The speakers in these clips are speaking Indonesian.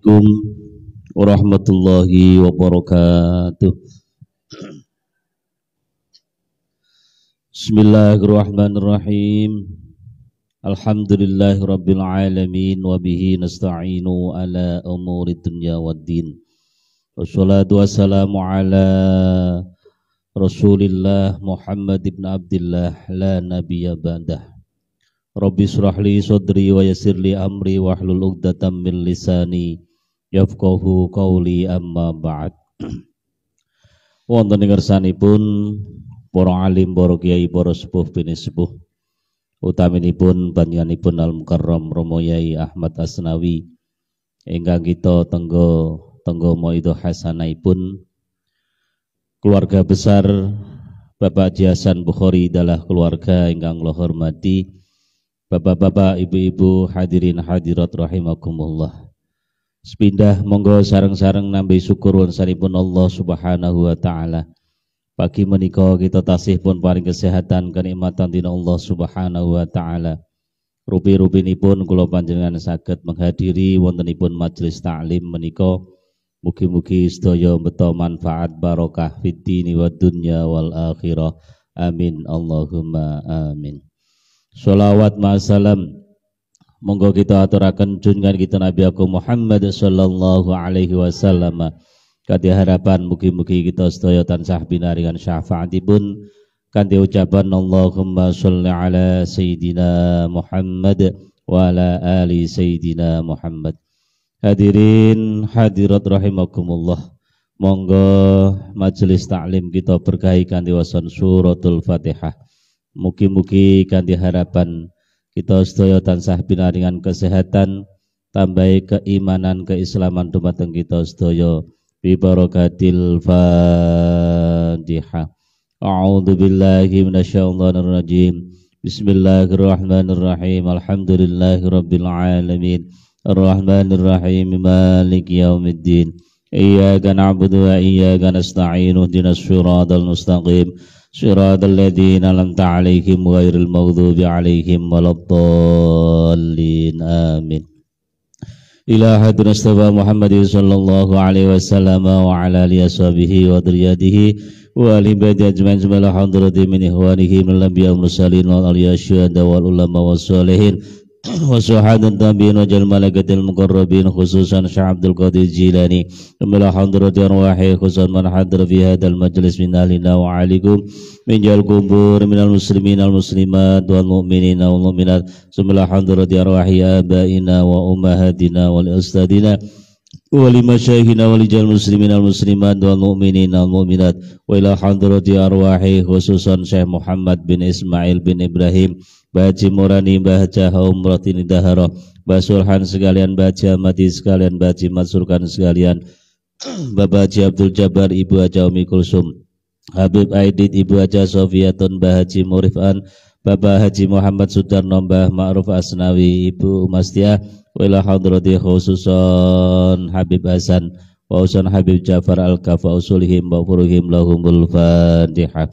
Assalamualaikum warahmatullahi wabarakatuh. Bismillahirrahmanirrahim. Alhamdulillahirabbil alamin wa bihi nasta'inu ala umuri dunya waddin. Wassalatu wassalamu ala Rasulillah Muhammad ibn Abdullah la nabiyya ba'dah. Rabbi surahli sodri wa yasirli amri wahlul uqdatam min lisani yafqahu Kauli amma ba'd wonten ing kersanipun para alim para kiai para sepuh pinisepuh utaminipun panjenenganipun al mukarram Romo Yai Ahmad Asnawi ingkang kita tenggo tenggo maido hasanaipun keluarga besar Bapak Jiasan Bukhari adalah keluarga ingkang kula hormati Bapak-bapak, ibu-ibu, hadirin hadirat rahimakumullah. Sepindah monggo sarang-sarang nambi syukur wansaripun Allah Subhanahu wa taala. Pagi menikah kita tasih pun paling kesehatan kenikmatan dina Allah Subhanahu wa taala. rupi rupi pun kula panjangan sakit menghadiri wontenipun majlis ta'lim menikah, Mugi-mugi sedaya beto manfaat barokah fitini wa dunya wal akhirah. Amin Allahumma amin. Salawat ma'asalam monggo kita aturakan junjungan kita Nabi aku Muhammad sallallahu alaihi wasallam kati harapan mugi-mugi kita sedaya tansah binaringan syafaatipun kanthi ucapan Allahumma sholli ala sayidina Muhammad wa ala ali sayidina Muhammad hadirin hadirat rahimakumullah Monggo majelis taklim kita berkahi kanthi wasan suratul Fatihah. Mugi-mugi kanthi harapan kita sedaya tansah pinaringan kesehatan tambahi keimanan keislaman dumateng kita sedaya bi barakatil fadhiha A'udzu billahi minasyaitonir rajim Bismillahirrahmanirrahim alhamdulillahi rabbil alamin Arrahmanir rahim maliki yaumiddin Iyyaka na'budu wa iyyaka nasta'in ihdinas siratal mustaqim صراط الذين أنعمت عليهم غير المغضوب عليهم ولا الضالين آمين إلى حضرة مصطفى محمد صلى الله عليه وسلم وعلى آله وصحبه وذريته وآل بيت أجمعين جميع الحضرة من إخوانه من الأنبياء والمرسلين والأولياء الشهداء والعلماء والصالحين وسعاد الدامين وجل المقربين خصوصا شيخ عبد القادر الجيلاني ومن حضرة أرواحي خصوصا من حضر في هذا المجلس من أهلنا وعليكم من جل القبور من المسلمين المسلمات والمؤمنين والمؤمنات ثم حضرة أرواح آبائنا وأمهاتنا والأستاذنا ولمشايخنا wal المسلمين المسلمات mu'minat wa ila حضرة arwahi khususan Syekh Muhammad bin Ismail bin Ibrahim, Baji Murani Bahaja Umratin Daharo Basurhan sekalian Baja Mati sekalian Baji Masurkan sekalian Bapak Haji Abdul Jabbar Ibu Haji Umi Kulsum Habib Aidit Ibu Haji Sofiatun Haji Murifan Bapak Haji Muhammad Sudarno Mbah Ma'ruf Asnawi Ibu Umastiah wa hadrati khususan Habib Hasan wa usan Habib Jafar Al-Kafa usulihim wa furuhim lahumul Fatihah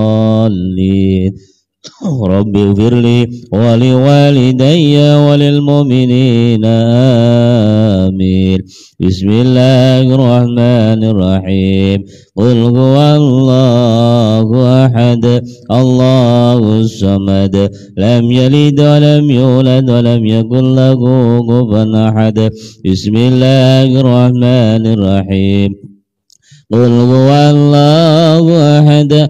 رب اغفر لي ولوالدي وللمؤمنين آمين بسم الله الرحمن الرحيم قل هو الله أحد الله الصمد لم يلد ولم يولد ولم يكن له كفوا أحد بسم الله الرحمن الرحيم قل هو الله أحد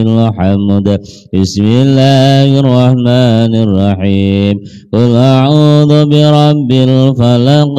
الحمد بسم الله الرحمن الرحيم قل أعوذ برب الفلق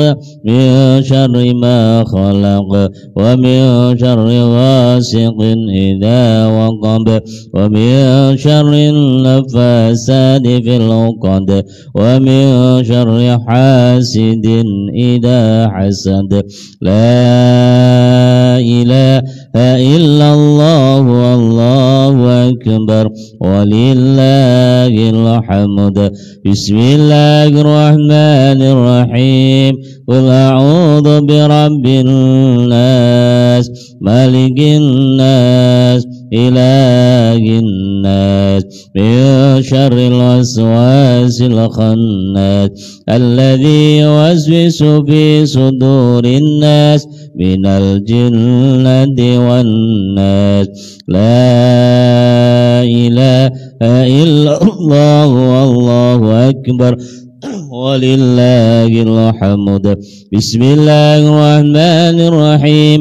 من شر ما خلق ومن شر غاسق إذا وقب ومن شر النفاسات في العقد ومن شر حاسد إذا حسد لا إله إلا الله والله أكبر ولله الحمد بسم الله الرحمن الرحيم قل أعوذ برب الناس ملك الناس إله الناس الناس من شر الوسواس الخناس الذي يوسوس في صدور الناس من الجنة والناس لا إله إلا الله والله أكبر ولله الحمد بسم الله الرحمن الرحيم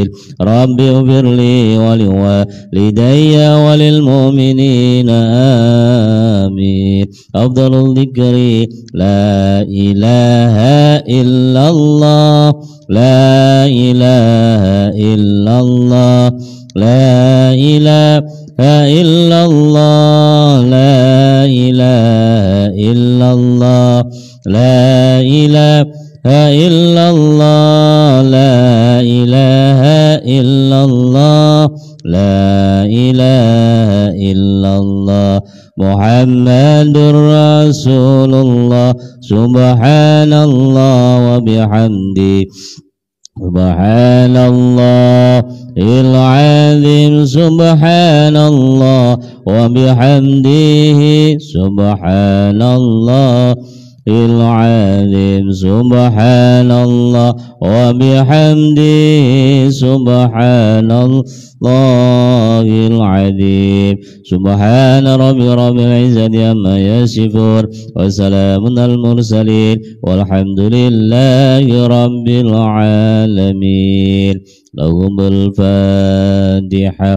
الرحيم رب اغفر لي ولوالدي وللمؤمنين آمين أفضل الذكر لا إله إلا الله لا إله إلا الله لا إله إلا الله لا إله إلا الله لا إله إلا الله لا إله إلا الله لا إله إلا الله محمد رسول الله سبحان الله وبحمده سبحان الله العظيم سبحان الله وبحمده سبحان الله العظيم سبحان الله وبحمده سبحان الله العظيم سبحان رب رب العزة عما يصفون وسلام المرسلين والحمد لله رب العالمين لهم الفاتحة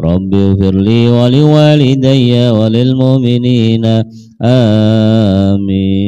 رب اغفر لي ولوالدي وللمؤمنين آمين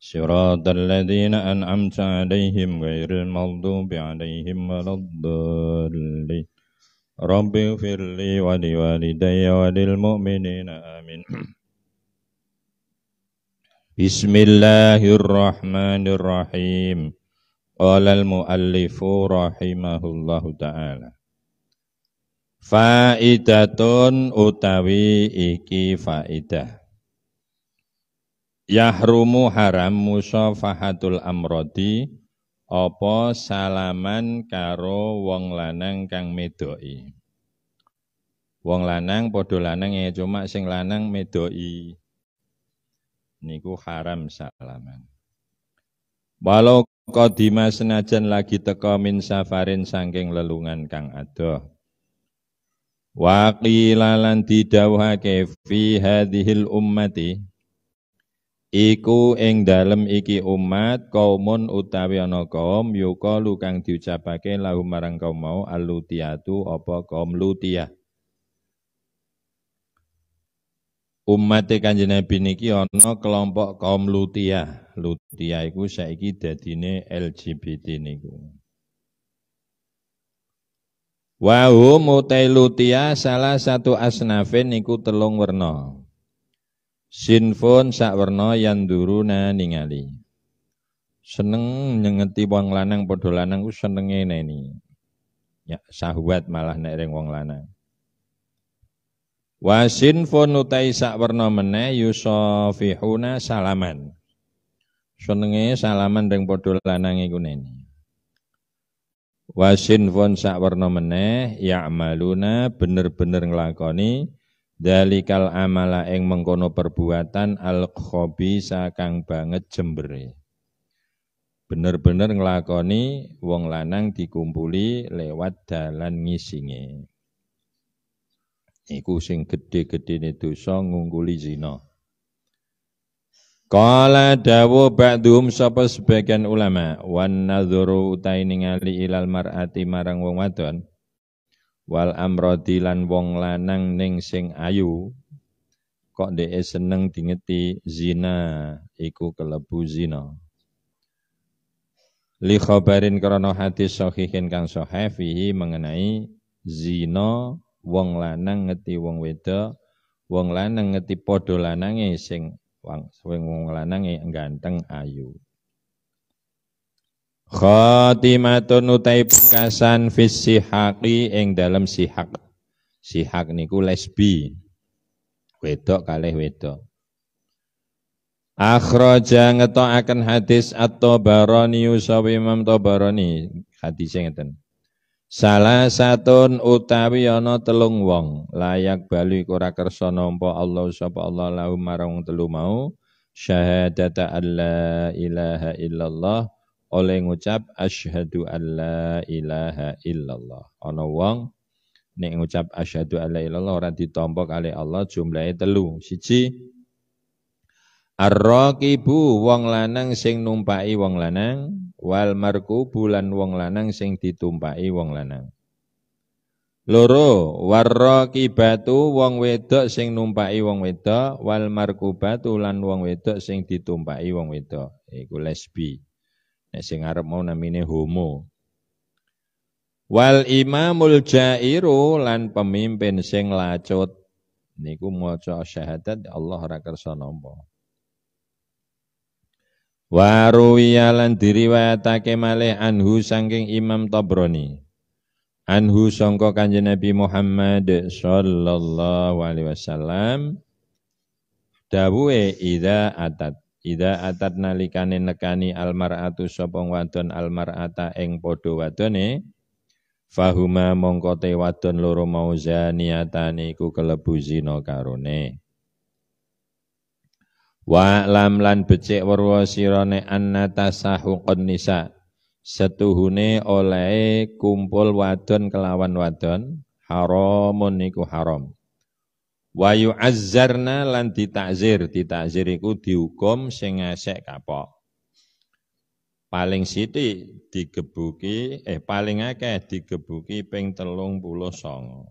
صراط الذين أنعمت عليهم غير المغضوب عليهم ولا الضالين رب اغفر لي ولوالدي وللمؤمنين آمين بسم الله الرحمن الرحيم قال المؤلف رحمه الله تعالى Faidatun utawi iki faidah Yahrumu haram musafahatul amrodi opo salaman karo wong lanang kang medoi. Wong lanang padha lanang ya cuma sing lanang medoi. Niku haram salaman. Walau kodima senajan lagi teko min safarin sangking lelungan kang adoh. Wa qila lan didawhake fi ummati Iku ing dalem iki umat kaumun utawi ana kaum yuka lukang diucapake lahum marang kaum mau alutiatu apa kaum lutia Umat Kanjeng Nabi niki ana kelompok kaum lutia lutia iku saiki dadine LGBT niku. Wa utai lutia salah satu asnafin iku telung werna. Sinfon sak werna yang ningali. Seneng nyengeti wong lanang podo lanang ku senenge neni. Ya, sahwat malah nek ring wong lanang. Wa sinfon TAI sak werna meneh yusofihuna salaman. Senenge salaman ring podo lanang iku neni. Wa sinfon sak werna meneh ya'maluna bener-bener nglakoni Dalikal amala ing mengkono perbuatan al khabisa kang banget jembere. Bener-bener nglakoni wong lanang dikumpuli lewat dalan ngisinge. Iku sing gedhe-gedhene dosa ngungkuli zina. Kala dawu ba'dhum sapa sebagian ulama wan nadhuru utai ningali ilal mar'ati marang wong wadon wal amrodi lan wong lanang ning sing ayu kok dhek seneng dingeti zina iku kelebu zina li khabarin krana hadis sahihin kang sahih mengenai zina wong lanang ngeti wong weda wong lanang ngeti padha lanange sing wong lanange ganteng ayu Khatimatun utai pungkasan fis sihaqi ing dalam sihak. Sihak niku lesbi. Wedok kalih wedok. Akhraja ngetokaken hadis atau baroni usawi Imam Tabarani hadise ngeten. Salah satun utawi ana telung wong layak bali ora kersa nampa Allah sapa Allah lahum marang telu mau syahadata alla ilaha illallah oleh ngucap asyhadu alla ilaha illallah. Ana wong nek ngucap asyhadu alla illallah ora ditombok kali Allah jumlahe telu. Siji Ar-raqibu wong lanang sing numpaki wong lanang, wal markubu lan wong lanang sing ditumpaki wong lanang. Loro, warraqibatu wong wedok sing numpaki wong wedok, wal markubatu lan wong wedok sing ditumpaki wong wedok. Iku lesbi. Nek sing arep mau namine homo. Wal imamul jairu lan pemimpin sing lacut niku maca syahadat Allah ora kersa nampa. Wa ruwiyalan diriwayatake malih anhu sangking Imam Tabrani. Anhu sangka Kanjeng Nabi Muhammad sallallahu alaihi wasallam dawuhe ida atat Ida atat nalikane nekani almaratu sopong wadon almarata eng podo wadone fahuma mongkote wadon loro mau zaniatane iku kelebu zina karone wa lam lan becik werwa sirane anna tasahuqun nisa setuhune oleh kumpul wadon kelawan wadon haramun niku haram wa yu'azzarna lan ditakzir ditakzir iku dihukum sing ngasek kapok paling siti digebuki eh paling akeh digebuki ping songo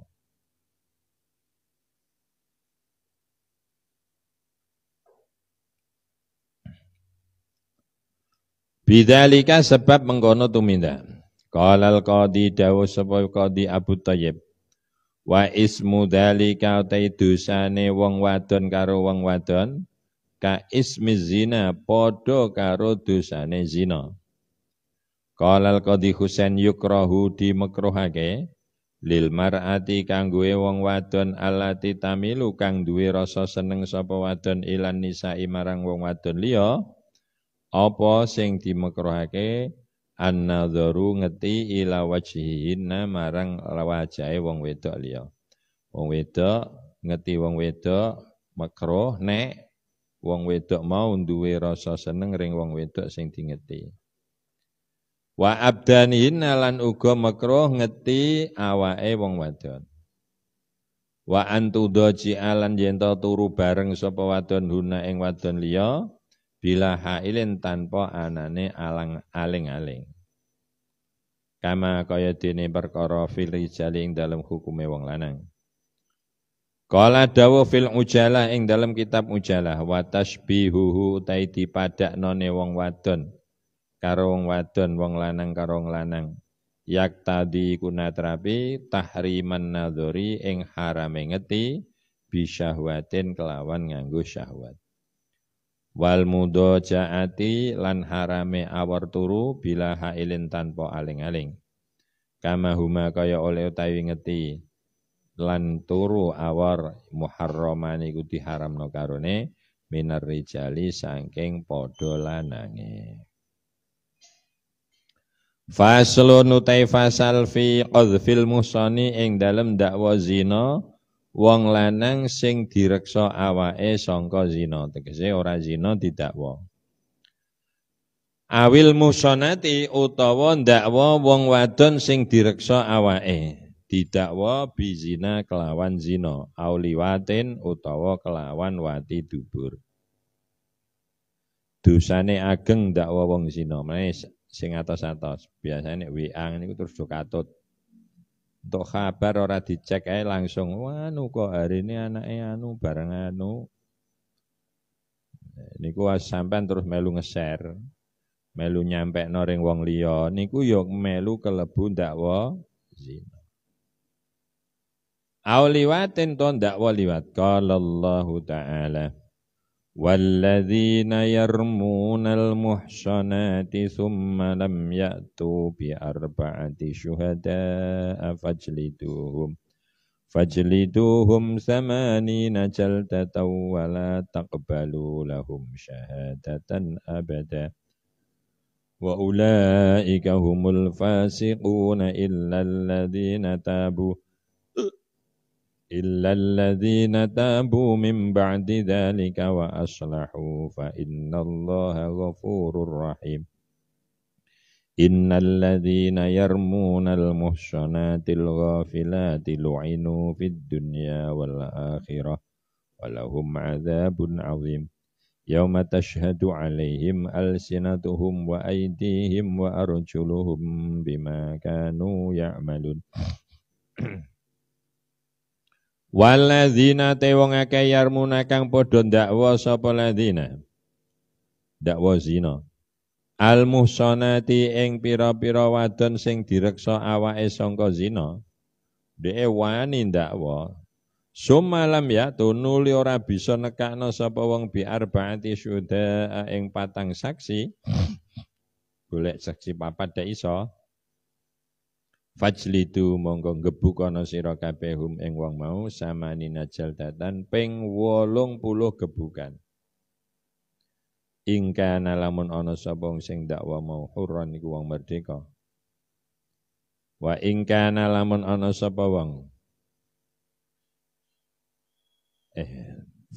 Bidalika sebab mengkono tumindak. Kalal kodi Dawo dawu kodi Abu Tayyib. Wa ismu dalika utai dosane wong wadon karo wong wadon ka ismi zina padha karo dosane zina. kodi husen qadhi Husain yukrahu dimekruhake lil mar'ati kanggoe wong wadon alati tamilu kang duwe rasa seneng sapa wadon ilan nisa marang wong wadon liya apa sing dimekruhake an-nadharu ngeti ila wajhihinna marang wajahe wong wedok liya. Wong wedok ngeti wong wedok makruh nek wong wedok mau duwe rasa seneng ring wong wedok sing dingeti. Wa abdanihinna lan uga makruh ngeti awake wong wadon. Wa antu doji alan yen turu bareng sapa wadon huna ing wadon liya bila hailin tanpa anane alang aling-aling. Kama kaya dene perkara fil rijali ing dalam hukume wong lanang. Kala dawu fil ujalah ing dalam kitab ujalah wa tasbihuhu utai none wong wadon karo wong wadon wong lanang karo wong lanang yak tadi kunatrapi tahriman nadhuri ing harame ngeti bisyahwatin kelawan nganggo syahwat wal mudo mudojaati lan harame awar turu bila hailin tanpa aling-aling kama huma kaya oleh utawi ngeti lan turu awar muharraman iku diharamno karone minar rijali saking padha lanange Faslun utai fasal fi qadhfil muhsani ing dalem dakwa zina wong lanang sing direksa awake sangka zina tegese ora zina didakwa awil musonati utawa ndakwa wong wadon sing direksa awake didakwa bizina kelawan zina auliwatin utawa kelawan wati dubur Dusane ageng ndakwa wong zina menes sing atas atas biasane WA niku terus do katut untuk kabar ora dicek ae langsung anu kok hari ini anake anu bareng anu. Niku sampean terus melu ngeser. Melu nyampe noring wong liya niku yo melu kelebu dakwa zina. Au liwatin to dakwa liwat. Qala taala. والذين يرمون المحصنات ثم لم يأتوا بأربعة شهداء فاجلدوهم فاجلدوهم ثمانين جلدة ولا تقبلوا لهم شهادة أبدا وأولئك هم الفاسقون إلا الذين تابوا إلا الذين تابوا من بعد ذلك وأصلحوا فإن الله غفور رحيم إن الذين يرمون المحصنات الغافلات لعنوا في الدنيا والآخرة ولهم عذاب عظيم يوم تشهد عليهم ألسنتهم وأيديهم وأرجلهم بما كانوا يعملون Waladzina te wong akeh yarmuna kang padha dakwa sapa ladzina. Dakwa zina. Al muhsanati ing pira-pira wadon sing direksa awake sangka zina. Dheke wani dakwa. Sumalam ya tunuli ora bisa nekakno sapa wong bi arbaati syuda ing patang saksi. Golek saksi papat dak iso. Fajli itu monggo gebuk ana sira kabeh hum ing wong mau samani najal datan ping puluh gebukan. Ingka nalamun ana sapa sing dakwa mau huron iku wong merdeka. Wa ingka nalamun ana sapa wong Eh,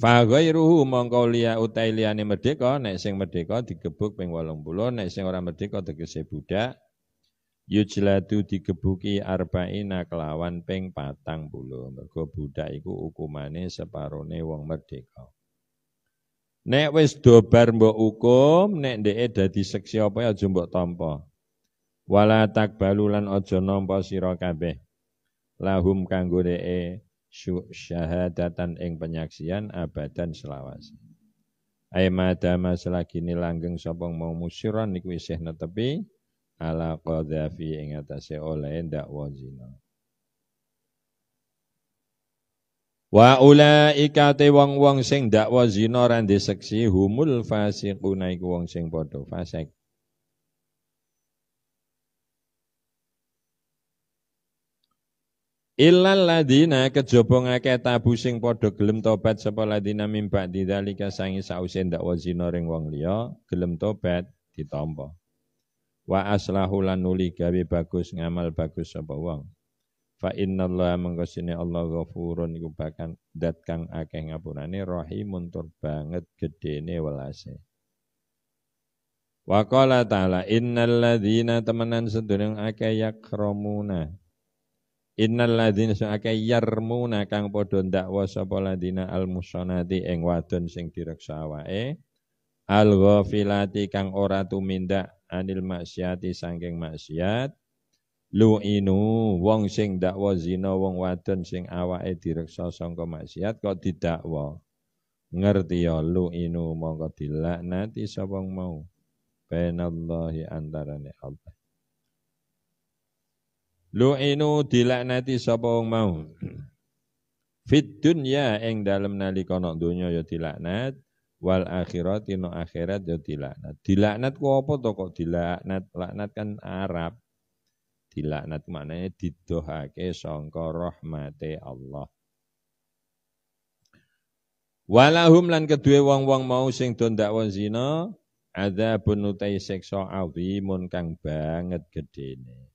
Fagairuhu ruhu mongko liya utai liyane merdeka nek sing merdeka digebuk ping 80 nek sing orang merdeka tegese budak yujladu digebuki arba'ina kelawan ping patang bulu, Mergo budak iku hukumane separone wong merdeka. Nek wis dobar mbok hukum, nek ndeke dadi seksi apa ya aja mbok tampa. Wala tak balulan aja nampa sira kabeh. Lahum kanggo dheke syahadatan ing penyaksian abadan selawase. Aima dama ini langgeng sopong mau musyiran niku isih netepi ala qadhafi ing atase oleh dakwa zina Wa ulaika te wong-wong sing dakwa zina ra diseksi humul fasiquna iku wong sing padha fasik. Illal ladina kejaba ngake tabu sing padha gelem tobat sapa ladina mimba didalika sangi sausen dakwa wazina ring wong liya gelem tobat ditampa wa aslahu lanuli nuli gawe bagus ngamal bagus sapa wong fa innallaha mangkasine Allah ghafurun iku bahkan dat kang akeh ngapunane rahimun tur banget gedene welase Wa qala ta'ala innal ladzina temenan sedurung akeh yakramuna Innal ladzina akeh yarmuna kang padha ndakwa sapa ladzina al musonati ing wadon sing direksa awake al ghafilati kang ora tumindak anil maksiati sangking maksiat inu wong sing dakwa zina wong wadon sing awake direksa sangka maksiat kok didakwa ngerti ya inu mongko dilaknati sapa mau benallahi antarane Allah lu'inu dilaknati sapa mau fit dunya ing dalem nalika ana donya ya dilaknat wal akhirati no akhirat yo ya dilaknat. Dilaknat ku apa to kok dilaknat? Laknat kan Arab. Dilaknat maknanya didohake sangka rahmate Allah. Walahum lan kedua wong-wong mau sing do ndakwa zina adzabun utai awi azimun kang banget gedene.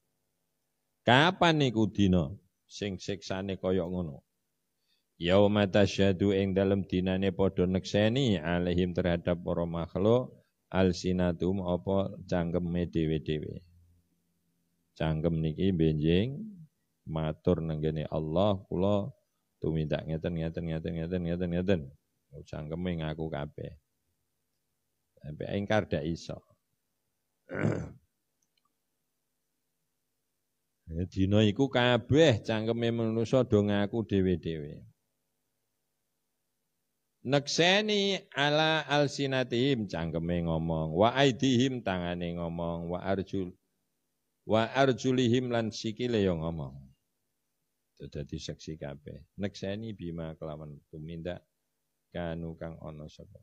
Kapan niku dina sing siksane kaya ngono? Yauma tasyadu ing dalem dinane padha nekseni alaihim terhadap para makhluk alsinatum apa cangkeme dhewe-dhewe. Cangkem niki benjing matur nenggene Allah kula tumindak ngeten ngeten ngeten ngeten ngeten ngeten. Cangkeme ngaku kabeh. Tapi ingkar dak iso. Eh, dina iku kabeh cangkeme manusa do ngaku dhewe-dhewe nekseni ala alsinatihim cangkeme ngomong wa aidihim tangane ngomong wa arjul wa arjulihim lan sikile yo ngomong dadi seksi kabeh nekseni bima kelawan tumindak kanu kang ana sapa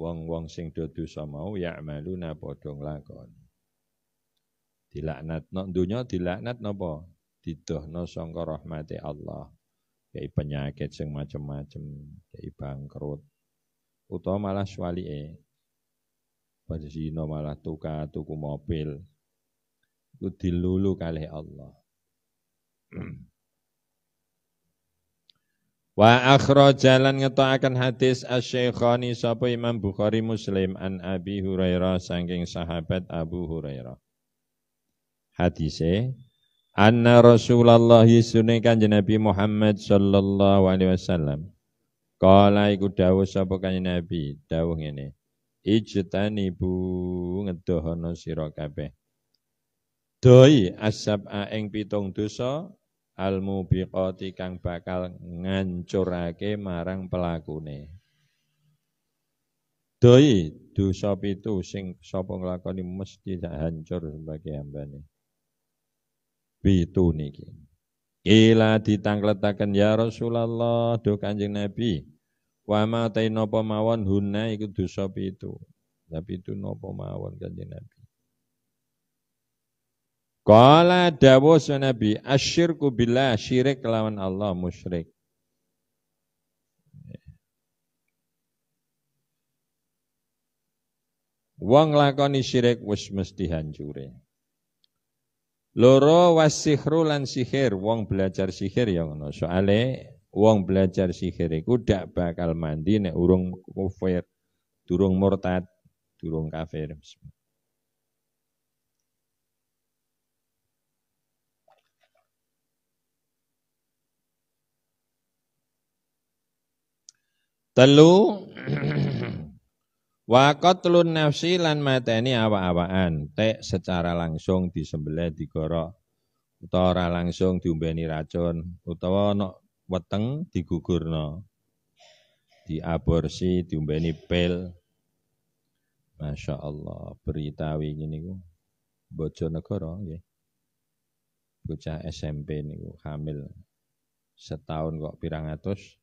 wong-wong sing do dosa mau amaluna padha nglakon dilaknat no dunya dilaknat napa didohno sangka rahmate Allah kayak penyakit sing macem-macem, kayak bangkrut. Utawa malah suwalike. Berzina malah tuka tuku mobil. Itu dilulu kali Allah. Wa akhrajalan akan hadis asyikhani sapa Imam Bukhari Muslim an Abi Hurairah saking sahabat Abu Hurairah. Hadisnya anna Rasulullah sunai kanjeng Nabi Muhammad sallallahu alaihi wasallam kala iku dawuh sapa kanjeng Nabi dawuh ngene ijtanibu ngedohono sira kabeh doi asab aeng pitung dosa al mubiqati kang bakal ngancurake marang pelakune doi dosa pitu sing sapa nglakoni mesti hancur sebagai hambane bitu niki. Kila ditangkletakan ya Rasulullah do Kanjeng Nabi. Wa ma ta napa mawon hunna iku dosa pitu. Tapi itu napa mawon Kanjeng Nabi. Kala dawuh Nabi, asyirku billah syirik lawan Allah musyrik. Wong lakoni syirik wis mesti hancure. Loro wasihru lan sihir, wong belajar sihir ya ngono. Soale wong belajar sihir iku dak bakal mandi nek urung kufir, durung murtad, durung kafir. Telu Wa qatlun nafsi lan mateni awak-awakan, tek secara langsung disembelih digorok utawa ora langsung diumbeni racun utawa ana weteng digugurno. Diaborsi, diumbeni pil. Masya Allah, berita wingi niku Bojonegoro nggih. Bocah SMP niku hamil setahun kok pirang atus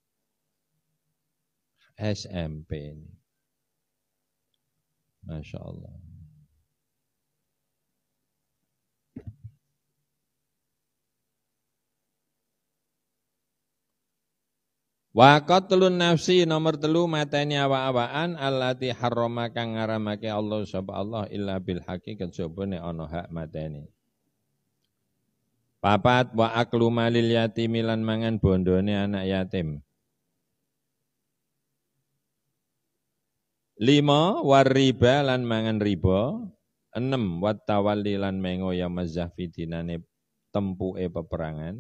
SMP ini. Masya Allah. Wa nafsi nomor telu mateni awa-awaan alati haroma kang ngaramake Allah sabab Allah illa bil haki kejobone ono hak mateni. Papat wa aklu malil lan mangan bondone anak yatim. Lima, warriba lan mangan riba. Enam, watawalli lan mengo ya mazahfi dinane e peperangan.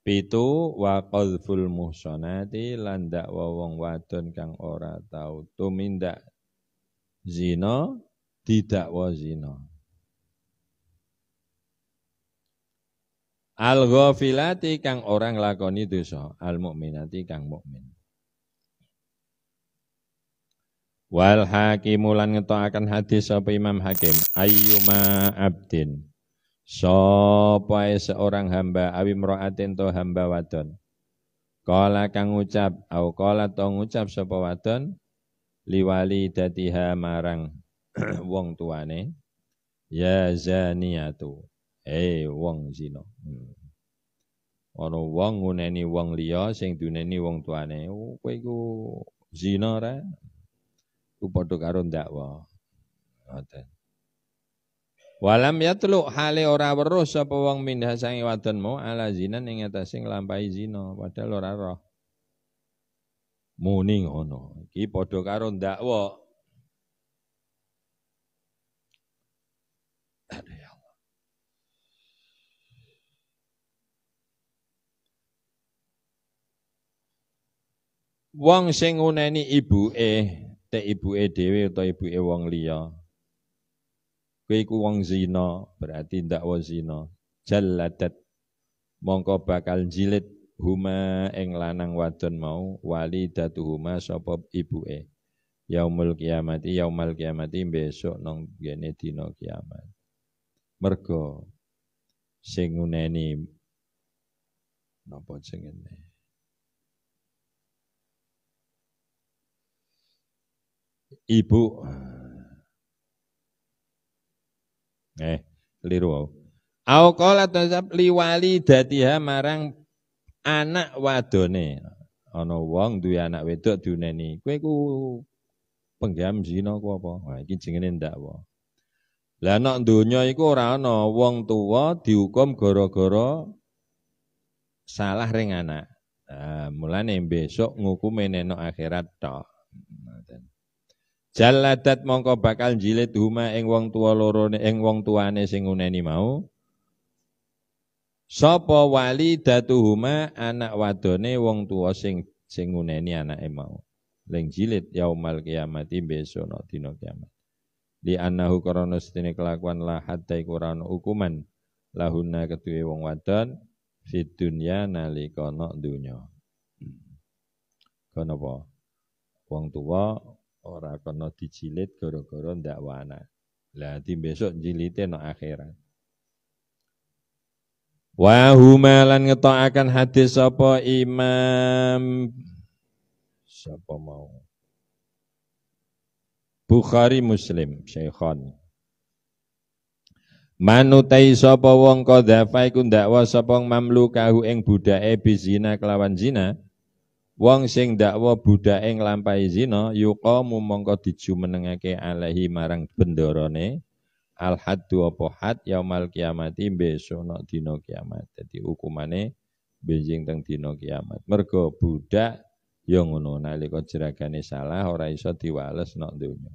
Pitu, wa qadful muhsanati lan dakwa wong wadon kang ora tau tumindak zina didakwa zina. Al-ghafilati kang orang lakoni dosa, al-mukminati kang mukmin. Wal hakimu lan ngetokaken hadis sapa Imam Hakim ayyuma abdin sapa seorang hamba awi mraatin to hamba wadon Kala kang ucap au kala to ngucap sapa wadon liwali datiha marang wong tuane ya zaniatu eh hey, wong zino ono hmm. wong nguneni wong liya sing duneni wong tuane oh, kowe iku zina ra Ku padha karo dakwah. Ngoten. Walam yatluk hale ora weruh sapa wong mindah sange wadon mau ala zina ing atase nglampahi zina padahal ora roh. Muni ngono. Iki padha karo dakwa. Ya wong sing uneni ibu eh tek ibuke dhewe utawa ibuke wong liya kowe iku wong zina berarti ndakwa zina jalladat mongko bakal jilid huma ing lanang wadon mau wali huma sapa ibuke yaumul kiamati yaumal kiamati besok nang gene dina kiamat mergo sing nopo napa ibu eh, eh keliru au au qala tasab liwali datiha marang anak wadone Ono wong duwe anak wedok diuneni kowe ku penggam zina ku apa nah, iki jenenge ndakwa lah nak dunia itu orang no wong tua dihukum goro-goro. salah ring anak nah, mulane besok ngukume no akhirat toh. Jaladat mongko bakal jilid huma ing wong tua loro ing wong tuane sing nguneni mau. Sapa wali datu huma anak wadone wong tua sing sing nguneni anake mau. Ling jilid yaumal kiamati besok no dina kiamat. Di annahu karana setine kelakuan la hatai iku hukuman lahuna ketui wong wadon fid nali nalika dunyo. Kono Kenapa? Wong tua ora kena dijilid gara-gara ndak wana. Lah besok jilite no akhirat. Wa huma lan ngetokaken hadis sapa Imam sapa mau Bukhari Muslim Syekhon Manutai sapa wong kodhafa iku ndakwa sapa mamlukahu ing budake bizina kelawan zina Wong sing dakwa budake nglampahi zina yuqamu mongko dijumenengake alaihi marang bendarane al haddu apa had yaumal kiamati besok nok dina kiamat. Dadi hukumane benjing teng dina kiamat. Mergo budak yo ya ngono nalika jeragane salah ora iso diwales nok donya.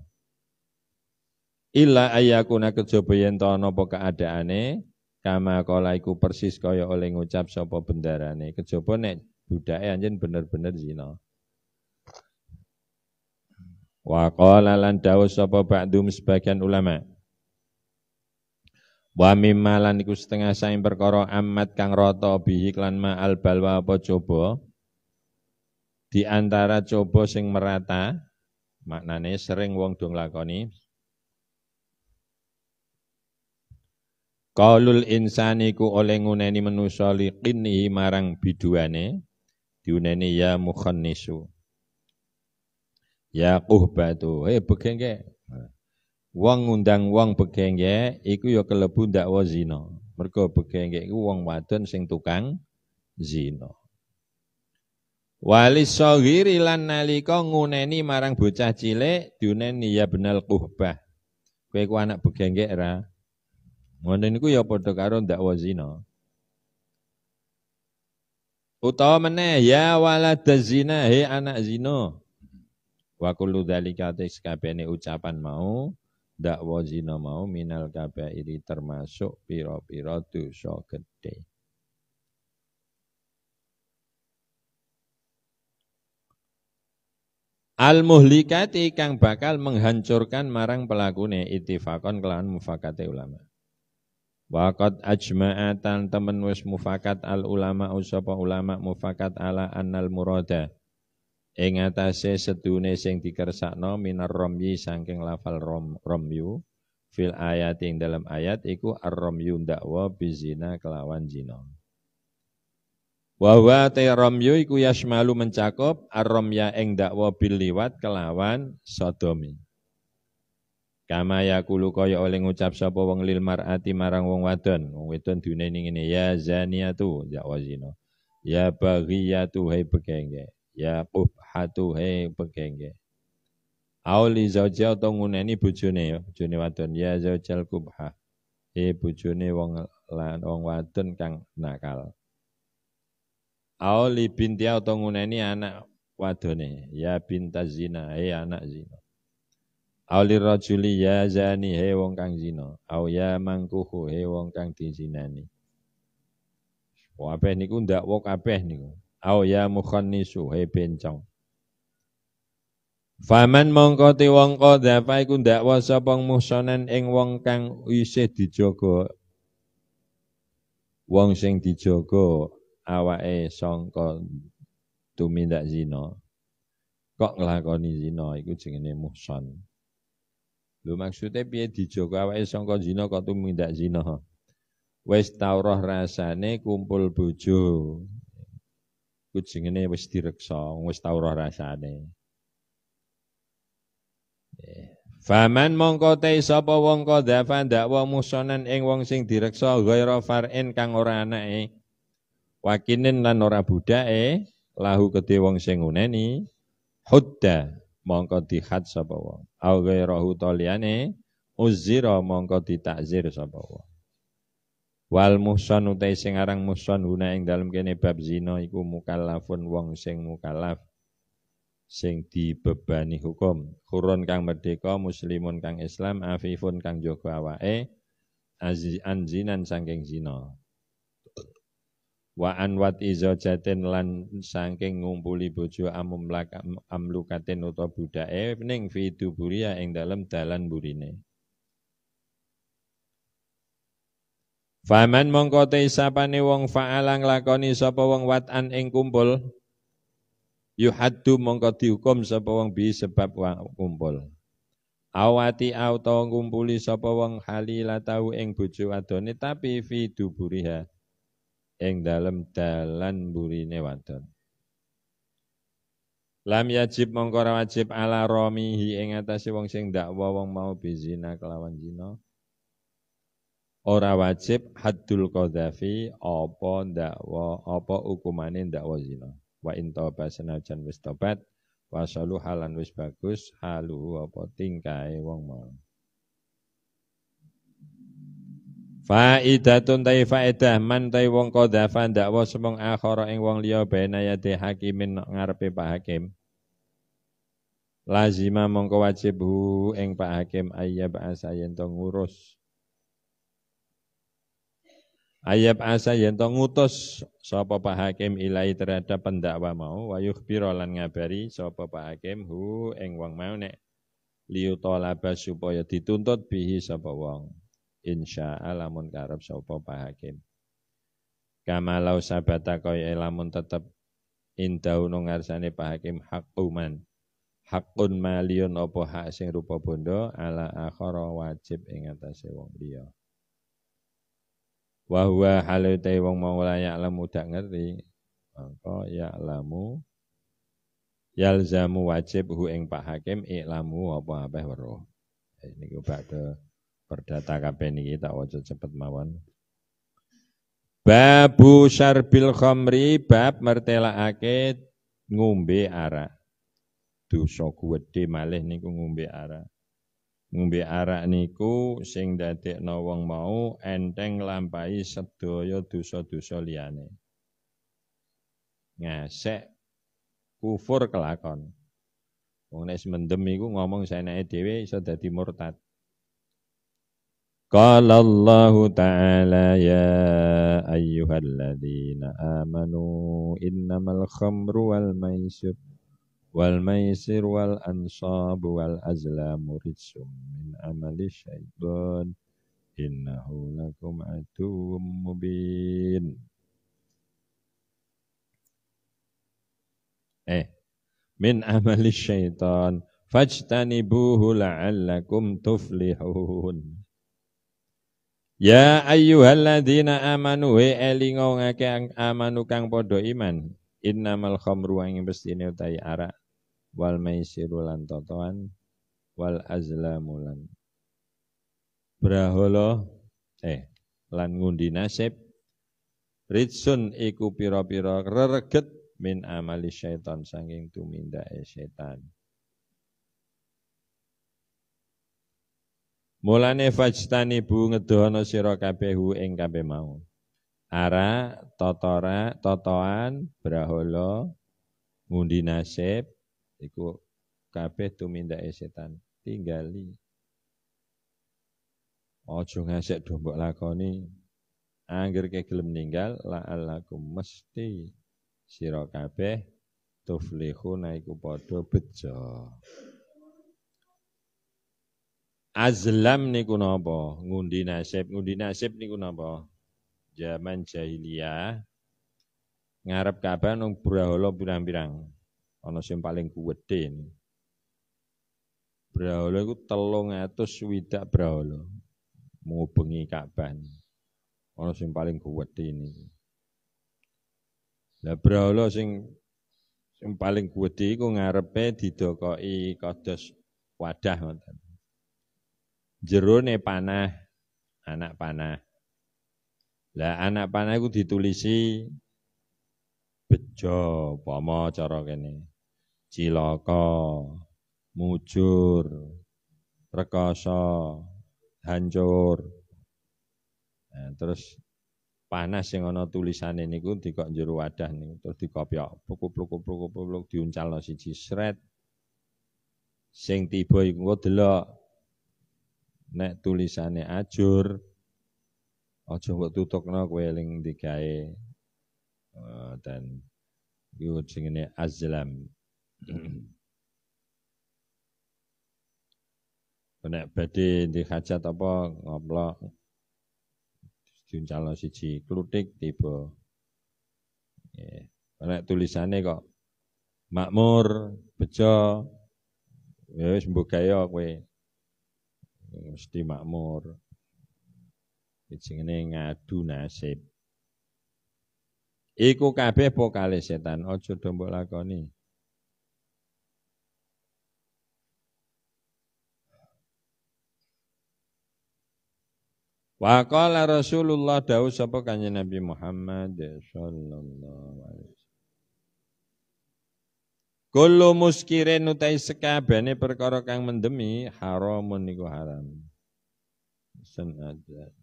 Illa ayakuna kejaba yen ta ana apa keadaane kama kala iku persis kaya oleh ngucap sapa bendarane kejaba nek budake anjen bener-bener zina. Wa qala lan dawu sapa ba'dum sebagian ulama. Wa mimma lan iku setengah saing perkara amat kang rata bihi lan ma'al balwa apa coba. Di antara coba sing merata, maknane sering wong do nglakoni. Qaulul insani ku oleh nguneni manusa liqinihi marang biduane diuneni ya mukhannisu ya quhbatu eh begengge wong ngundang wong begengge iku ya kelebu dakwa zina mergo begengge iku wong wadon sing tukang zina Wali sogiri lan nalika nguneni marang bocah cilik diuneni ya benal kuhbah. Kue ku anak begengge ra. Ngono niku ya padha karo dakwa zina. Utawa meneh ya waladaz zina he anak zino. Wa kullu dzalika kabehane ucapan mau wa zina mau minal kabairi termasuk pira-pira dosa gedhe. Al muhlikati kang bakal menghancurkan marang pelakune itifakon kelawan mufakate ulama. Waqad ajma'atan temen wis mufakat al ulama usapa ulama mufakat ala annal murada ing atase sedune sing dikersakno minar romyi saking lafal rom, romyu fil ayat ing dalam ayat iku ar-romyu dakwa bizina kelawan zina Wawa te romyu iku yasmalu mencakup ar-romya ing dakwa bil liwat kelawan sodomi Kama yaqulu kaya oleh ngucap sapa wong lil mar'ati marang wong wadon. Wong wedon dunene ngene ya zaniatu ya wazina. Ya baghiyatu hai pegenge. Ya qubhatu hai pegenge. Auli zauja atau nguneni bujune ya, bojone wadon ya zaujal qubha. He bujune wong lan wong wadon kang nakal. Auli binti atau nguneni anak wadone ya bintazina, he anak zina. Auli rajuli ya zani he wong kang zina. Au ya mangkuhu he wong kang dizinani. Wong apeh niku ndak wong apeh niku. Au ya mukhannisu he bencong. Faman mongko ti wong kodha fa iku ndak wa sapa muhsanan ing wong kang isih dijogo. Wong sing dijogo awake sangka tumindak zina. Kok lakoni zina iku jenenge muhsan. Lho maksudnya piye dijogo awake sangka zina kok tumindak zina. Wis tawroh rasane kumpul bojo. Kucingene jenenge wis direksa, wis tawroh rasane. Eh, faman mongko te sapa wong kadhafa dakwa musonan ing wong sing direksa ghaira far'in kang ora anake. Wakinin lan ora budake lahu kedhe wong sing uneni. hudda mongko dihat sapa wong au ghairahu taliyane uzira mongko ditakzir sapa wong wal muhsan utai sing aran muhsan guna ing dalem kene bab zina iku mukallafun wong sing mukallaf sing dibebani hukum kurun kang merdeka muslimun kang islam afifun kang jaga awake aziz anzinan saking zina wa anwat izajatin lan saking ngumpuli bojo amumlak amlukatin utawa budake ning fi duburia ya ing dalem dalan burine Faman mongko te sapane wong faala nglakoni sapa wong watan ing kumpul yuhaddu mongko dihukum sapa wong bi sebab wong kumpul awati auto ngumpuli sapa wong halila tau ing bojo adone tapi fi duburiha ing dalem dalan burine wadon. Lam yajib mongko wajib ala romihi ing atase wong sing dakwa wong mau bizina kelawan zina. Ora wajib haddul qadhafi apa dakwa apa hukumane dakwa zina. Wa in tauba senajan wis tobat wasalu halan wis bagus halu apa tingkae wong mau. Faidatun tai faedah man tai wong qadhafa dakwa semong akhara ing wong liya ya yadi hakimin ngarepe Pak Hakim. Lazima mongko wajib hu ing Pak Hakim ayyab asa yen to ngurus. Ayyab asa yen to ngutus sapa Pak Hakim ilahi terhadap pendakwa mau wayuh biro lan ngabari sapa Pak Hakim hu ing wong mau nek liutolaba supaya dituntut bihi sapa wong. Insya Allah lamun karep sapa Pak Hakim. Kamalau sabata kaya lamun tetep indau nungarsane Pak Hakim hak uman. Hakun maliun opo hak sing rupa bondo ala akhara wajib ing atase wong liya. Wa huwa halute wong mau layak lamu dak ngerti. Mangka ya lamu yalzamu wajib hu ing Pak Hakim iklamu apa abeh weruh. Niku badhe perdata kabeh niki tak waca cepet mawon. Babu syarbil Komri bab mertelakake ngombe arak. Dosa gedhe malih niku ngombe arak. Ngombe arak niku sing dadekno wong mau enteng lampahi sedaya dosa-dosa liyane. Ngasek kufur kelakon. Wong nek mendem iku ngomong saenake dhewe iso dadi murtad. قال الله تعالى يا أيها الذين آمنوا إنما الخمر والميسر والميسر والأنصاب والأزلام رجس من عمل الشيطان إنه لكم عدو مبين eh من عمل الشيطان فاجتنبوه لعلكم تفلحون Ya ayyuhalladzina amanu wa elingo ngake amanu kang padha iman innamal khamru wa ingbasine utai ara wal maisir lan totoan wal azlamu lan braholo eh lan nasib ritsun iku pira-pira rereget min amali syaitan sanging tumindake syaitan. Mulane fajtani bu siro sira kabeh ing kabeh mau. Ara, totora, totoan, braholo ngundi nasib iku kabeh tumindake setan. Tinggali. Ojo ngasih dombok mbok lakoni. Angger kegelem ninggal la'allakum mesti siro kabeh tuflihu naiku padha bejo. Azlam niku napa? Ngundi nasib. Ngundi nasib niku napa? Zaman jahiliyah ngarep Ka'bah nang brahala pirang-pirang. Ana sing paling ini Brahala iku 300 swidak brahala ngubengi Ka'bah. Ana sing paling kuwedhe ini Lah brahala sing sing paling kuwedhe iku ngarepe didokoki kados wadah ngoten jerone panah, anak panah. Lah anak panah itu ditulisi bejo pomo cara kene. Cilaka, mujur, rekoso, hancur. Nah, terus panas sing tulisan ini niku dikok jero wadah nih, terus dikopyok pukul-pukul-pukul-pukul diuncal si cisret sing tiba iku delok nek tulisane ajur aja mbok tutokno kowe ling digawe eh, dan yo jenenge azlam nek badhe di hajat apa ngoplok diuncalno siji klutik tiba yeah. nek tulisane kok makmur bejo ya wis mbok gawe kowe mesti makmur jenenge ngadu nasib iku kabeh pokale setan aja do mbok lakoni Wa qala Rasulullah dawuh sapa kanjeng Nabi Muhammad sallallahu alaihi wasallam Kullu muskirin utai sekabene perkara kang mendemi haramun niku haram. Sen ada.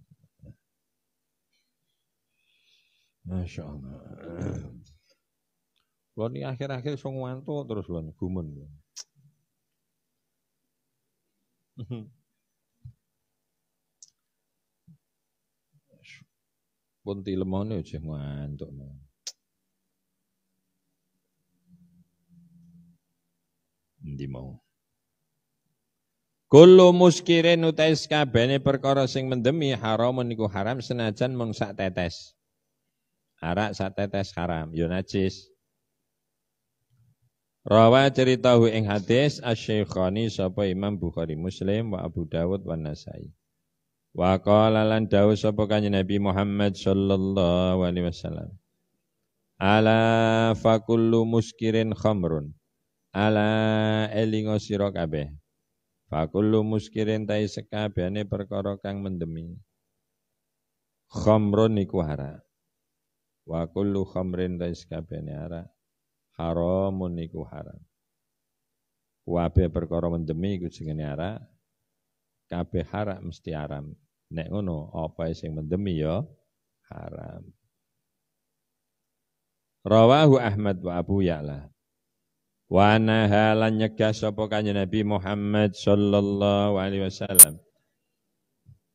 Masya Allah. Lo ini akhir-akhir song wanto terus lo gumen. Pun tilemoni aja ngantuk. Man. di mau. Kullu muskirin utai kabehane perkara sing mendemi haram meniku haram senajan mung tetes. Arak sak tetes haram, yo najis. Rawa ceritahu ing hadis asy-Syekhani Imam Bukhari Muslim wa Abu Dawud wa Nasai. Wa qala lan dawuh sapa kanjeng Nabi Muhammad sallallahu alaihi wasallam. Ala fakullu muskirin khomrun. Ala elingo sira kabeh. Fakullu muskirin tai sekabehane perkara kang mendemi. Khamrun iku hara. Wa kullu khamrin tai sekabehane hara. Haramun iku haram. wabe perkara mendemi iku jenenge hara. Kabeh hara mesti haram. Nek ngono apa sing mendemi ya haram. Rawahu Ahmad wa Abu Ya'la. Wa naha nyegah sapa kanjeng Nabi Muhammad sallallahu alaihi wasallam.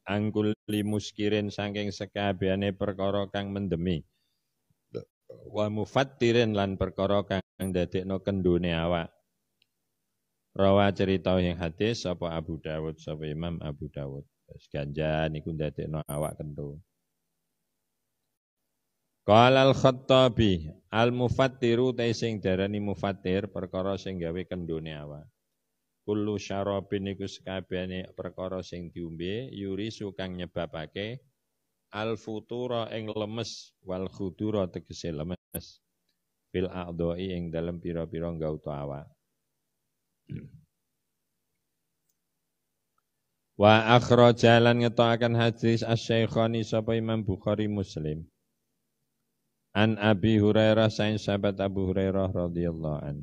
angkul limuskirin saking sekabehane perkara kang mendemi. Wa mufattirin lan perkara kang dadekno kendune awak. Rawa cerita yang hadis sapa Abu Dawud sapa Imam Abu Dawud. Ganja niku dadekno awak kendune Qala al-Khattabi al-mufattiru ta sing darani mufattir perkara sing gawe kendone awak. Kullu syarabin iku sekabehane perkara sing diombe yuri sukang nyebabake al-futura ing lemes wal khudura tegese lemes. Fil a'dha'i ing dalem pira-pira gauta awak. Wa akhrajalan ngetokaken hadis asy-Syaikhani sapa Imam Bukhari Muslim. An Abi Hurairah sain sahabat Abu Hurairah radhiyallahu an.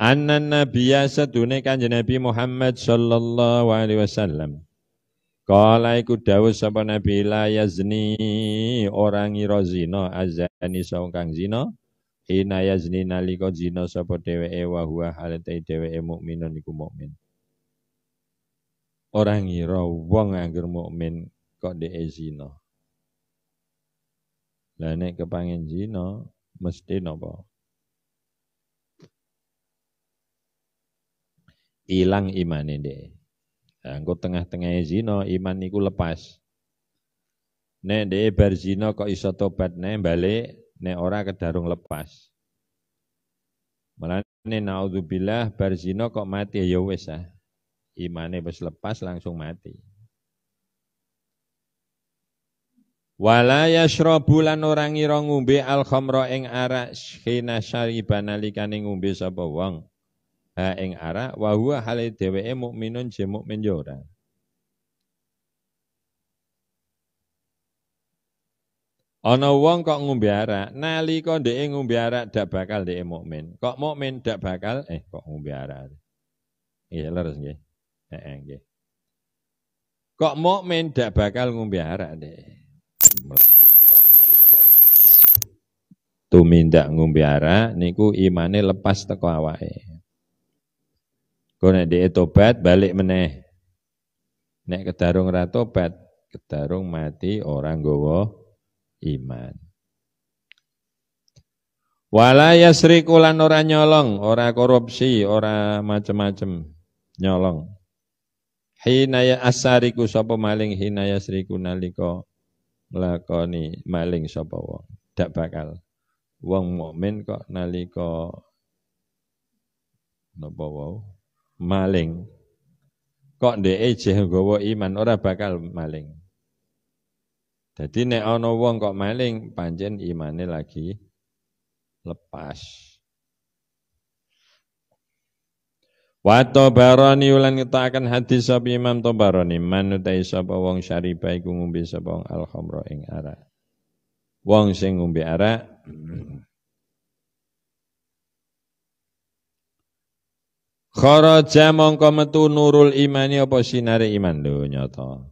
Anna Nabiya sadune kanjeng Nabi Muhammad sallallahu alaihi wasallam. Kala iku dawuh sapa Nabi la yazni ora ngira zina azani saung kang zina ina yazni nalika zina sapa dheweke wa huwa halate dheweke mukminun iku mukmin orang ngira wong anggur mukmin kok ndek e zina. Lah nek kepangen zina mesti napa? Ilang iman ndek. Nah, tengah-tengah e zina iman niku lepas. Nek ndek e bar zina kok iso tobat nek balik nek ora kedarung lepas. Malah ini naudzubillah bar zina kok mati ya wis ah. Imane wis lepas langsung mati. Wala yashrabu lan ora ngira ngombe al khamra ing arak khina syariba nalikane ngombe sapa wong. Ha ing arak wa huwa hale dheweke mukminun je mukmin yo ora. Ana wong kok ngombe arak, nalika ndeke ngombe arak dak bakal ndeke mukmin. Kok mukmin dak bakal eh kok ngombe arak. Iya leres nggih. Heeh Kok mukmin ndak bakal ngombe arak deh. Tumindak ngombe arak niku imane lepas teko awake. Kau nek tobat balik meneh. Nek kedarung ra tobat, kedarung mati orang gowo iman. Wala yasriku lan ora nyolong, ora korupsi, ora macem-macem nyolong. Hinaya asariku sapa maling hinaya sriku nalika lakoni maling sapa wong. Dak bakal wong mukmin kok nalika napa wae maling kok ndeke jeh nggawa iman ora bakal maling. Jadi nek ana wong kok maling pancen imane lagi lepas. Wa Tabarani ulan ngetakaken hadis sapa Imam Tabarani manutai sapa wong syariba iku ngombe sapa wong al khamra ing arak. Wong sing ngombe arak Kharaja mongko metu nurul imani apa sinare iman lho nyata.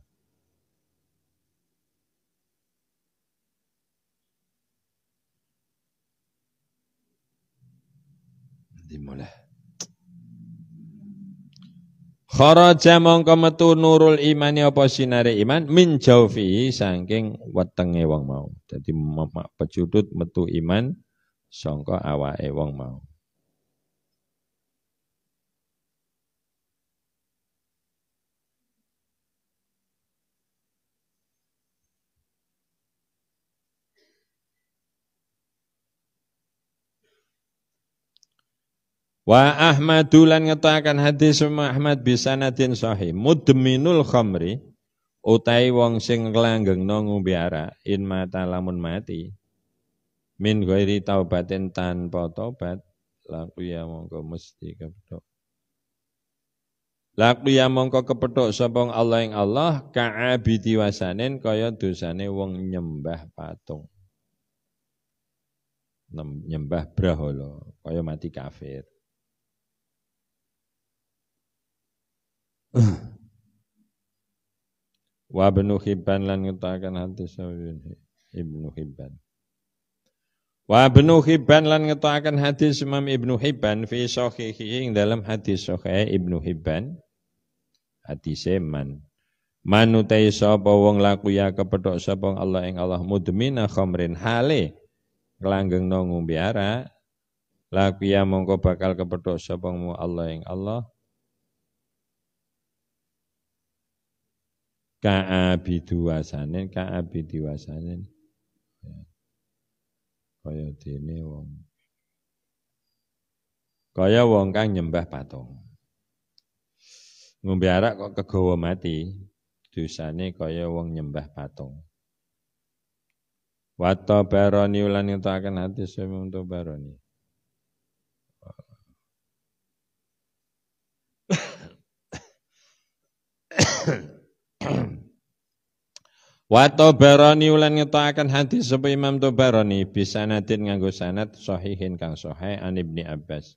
Kharaja mongko metu nurul imani apa sinare iman min jaufi saking wetenge wong mau. Dadi pejudut metu iman sangka awake wong mau. Wa Ahmadulan ngetoakan hadis semua Ahmad bisa natin sahih. Mudminul khamri utai wong sing langgeng nongu biara in mata lamun mati. Min gairi taubatin tanpa taubat laku ya mongko mesti kepedok Laku ya mongko kepedok sopong Allah yang Allah ka'abidi wasanen kaya dosane wong nyembah patung. Nyembah braholo kaya mati kafir. Wa ibnu Hibban lan ngetakan hadis Ibnu Hibban. Wa ibnu Hibban lan ngetakan hadis semam Ibnu Hibban fi sahihi dalam hati sahih Ibnu Hibban. hati man. Manutai sapa wong laku ya kepedok sapa Allah yang Allah mudmina khamrin hale kelanggeng nongung biara laku ya mongko bakal kepedok sapa Allah yang Allah ka'abidu wasanin ka'abidi wasanin ya. kaya dene wong kaya wong kang nyembah patung ngombe arak kok kegawa mati dosane kaya wong nyembah patung Wato baroni ulan itu akan hati semua untuk baroni. Wa Tabarani ulan akan hadis sapa Imam Tabarani bisanadin nganggo sanad sahihin kang sahih an Ibnu Abbas.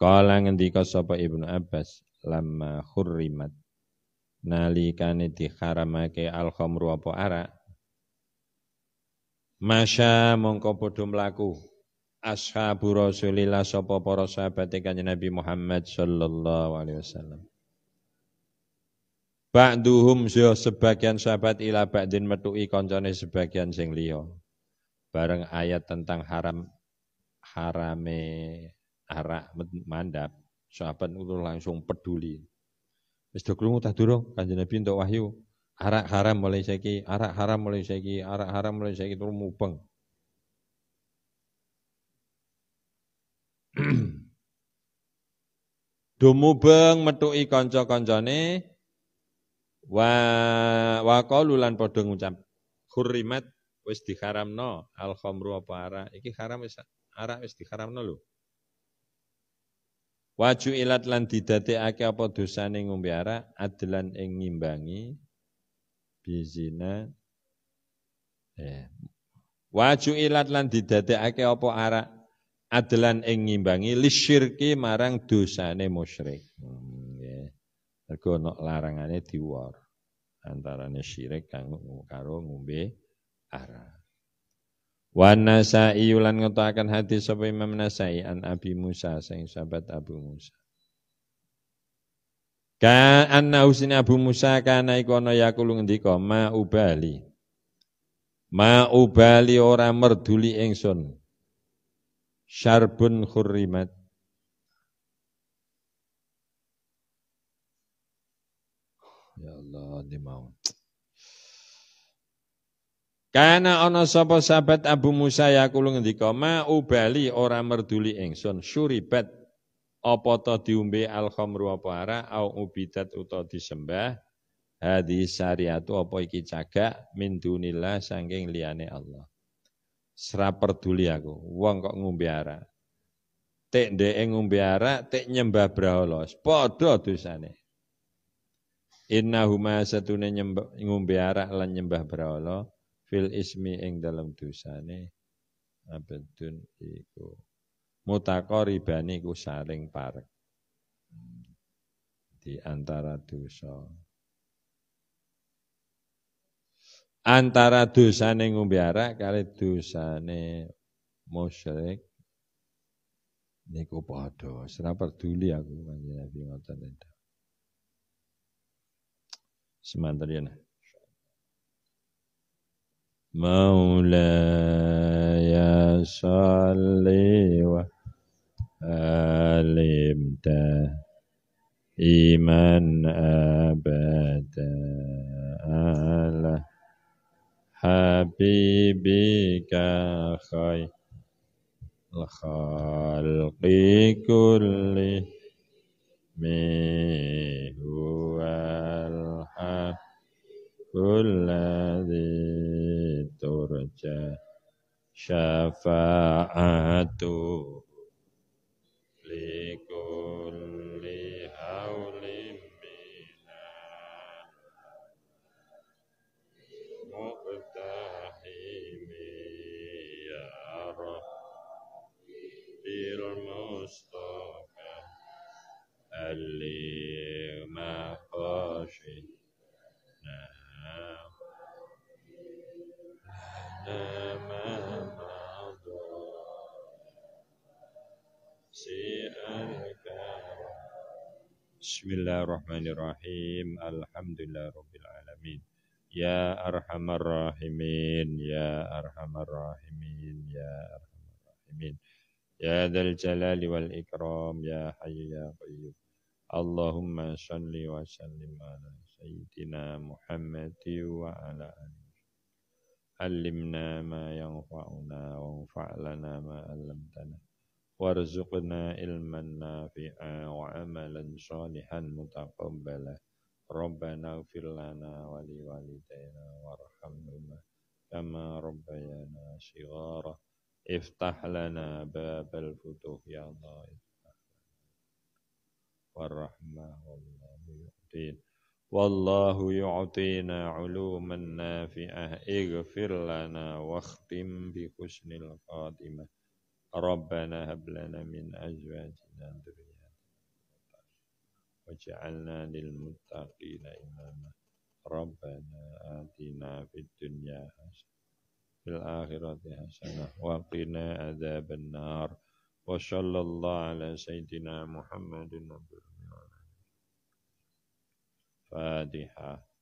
Kala ngendika sapa Ibnu Abbas lama khurrimat nalikane diharamake al khamru apa arak Masya mongko padha mlaku ashabu Rasulillah sapa para sahabat Kanjeng Nabi Muhammad sallallahu alaihi wasallam. Ba'duhum yo sebagian sahabat ila ba'din metu'i koncone sebagian sing liya. Bareng ayat tentang haram harame arak mandap, sahabat itu langsung peduli. Wis do krungu ta durung Kanjeng Nabi entuk wahyu. Arak haram mulai saiki, arak haram mulai saiki, arak haram mulai saiki turu mubeng. Dumubeng metuki kanca-kancane Wa wa qalu padha ngucap hurrimat wis diharamno al khamru apa arak iki haram wis arak wis diharamno lho Waju ilat lan didadekake apa dosane ngombe arak adlan ing ngimbangi bizina eh. Waju ilat lan didadekake apa arak adlan ing ngimbangi lisyirki marang dosane musyrik. Hmm. Mergo ana larangane diwor antarane syirik kanggo karo ngombe arak. Wa Nasai lan ngetokaken hadis sapa Imam Nasai an Abi Musa sing sahabat Abu Musa. Ka anna usin Abu Musa kana iku ana yakulu ngendika ma ubali. Ma ubali ora merduli ingsun. Syarbun khurrimat di mau. Karena ono sopo sahabat Abu Musa ya, kulung ngendika ma ubali ora merduli ingsun syuribat apa ta diombe al khamru apa ara au ubidat uta disembah hadi syariatu apa iki cagak min dunillah saking liyane Allah. Sra perduli aku, wong kok ngombe ara. Tek ndeke ngombe ara tek nyembah brahala, padha dosane huma satune nyembah ngombe arak lan nyembah berhala fil ismi ing dalam dosane abadun iku mutaqaribani iku saling parek di antara dosa antara dosane ngombe arak kali dosane musyrik niku padha ora peduli aku kanjeng Nabi ngoten سمعنا مولاي صل وسلم دائما ابدا على حبيبك خير الخلق كله هو di turja syafa'atu likulli haulim المصطفى اللي Bismillahirrahmanirrahim. Alhamdulillah rabbil alamin. Ya arhamar rahimin, ya arhamar rahimin, ya arhamar rahimin. Ya dzal jalali wal ikram, ya hayyu ya qayyum. Allahumma shalli wa sallim ala sayyidina Muhammadi wa ala alihi. علمنا ما ينفعنا وانفع لنا ما علمتنا وارزقنا علما نافعا وعملا صالحا متقبلا ربنا اغفر لنا ولوالدينا وارحمهما كما ربيانا صغارا افتح لنا باب الفتوح يا الله افتح والرحمة والله يعطينا والله يعطينا علوما نافعة اغفر لنا واختم بحسن الخاتمة ربنا هب لنا من أزواجنا ذرياتنا وجعلنا للمتقين إماما ربنا آتنا في الدنيا حسنة في الآخرة حسنة وقنا عذاب النار وصلى الله على سيدنا محمد النبي فاتحة